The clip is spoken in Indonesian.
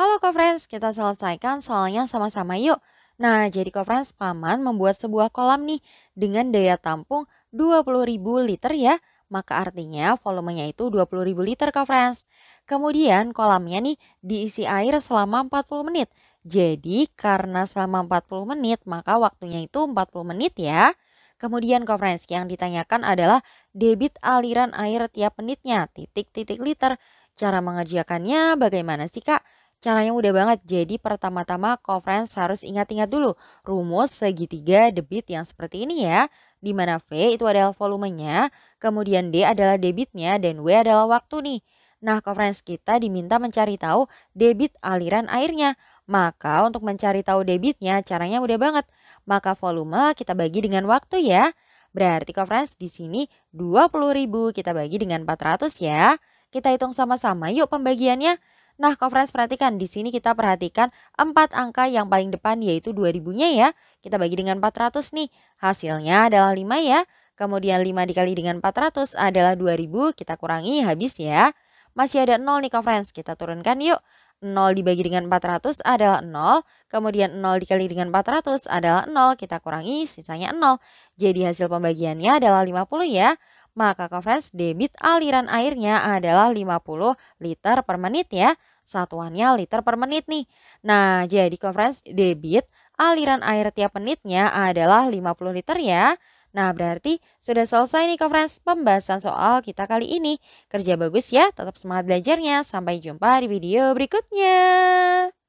Halo Co-Friends, kita selesaikan soalnya sama-sama yuk. Nah, jadi Kofrens, Paman membuat sebuah kolam nih dengan daya tampung 20.000 liter ya. Maka artinya volumenya itu 20.000 liter Co-Friends. Kemudian kolamnya nih diisi air selama 40 menit. Jadi karena selama 40 menit maka waktunya itu 40 menit ya. Kemudian Kofrens yang ditanyakan adalah debit aliran air tiap menitnya titik-titik liter. Cara mengerjakannya bagaimana sih kak? Caranya mudah banget, jadi pertama-tama conference harus ingat-ingat dulu rumus segitiga debit yang seperti ini ya, di mana V itu adalah volumenya, kemudian D adalah debitnya, dan W adalah waktu nih. Nah, conference kita diminta mencari tahu debit aliran airnya. Maka untuk mencari tahu debitnya caranya mudah banget. Maka volume kita bagi dengan waktu ya. Berarti conference di sini 20.000 kita bagi dengan 400 ya. Kita hitung sama-sama yuk pembagiannya. Nah, conference perhatikan di sini kita perhatikan empat angka yang paling depan yaitu 2000-nya ya. Kita bagi dengan 400 nih. Hasilnya adalah 5 ya. Kemudian 5 dikali dengan 400 adalah 2000, kita kurangi habis ya. Masih ada 0 nih conference, kita turunkan yuk. 0 dibagi dengan 400 adalah 0, kemudian 0 dikali dengan 400 adalah 0, kita kurangi sisanya 0. Jadi hasil pembagiannya adalah 50 ya. Maka conference debit aliran airnya adalah 50 liter per menit ya. Satuannya liter per menit nih. Nah, jadi conference debit aliran air tiap menitnya adalah 50 liter ya. Nah, berarti sudah selesai nih conference pembahasan soal kita kali ini. Kerja bagus ya, tetap semangat belajarnya. Sampai jumpa di video berikutnya.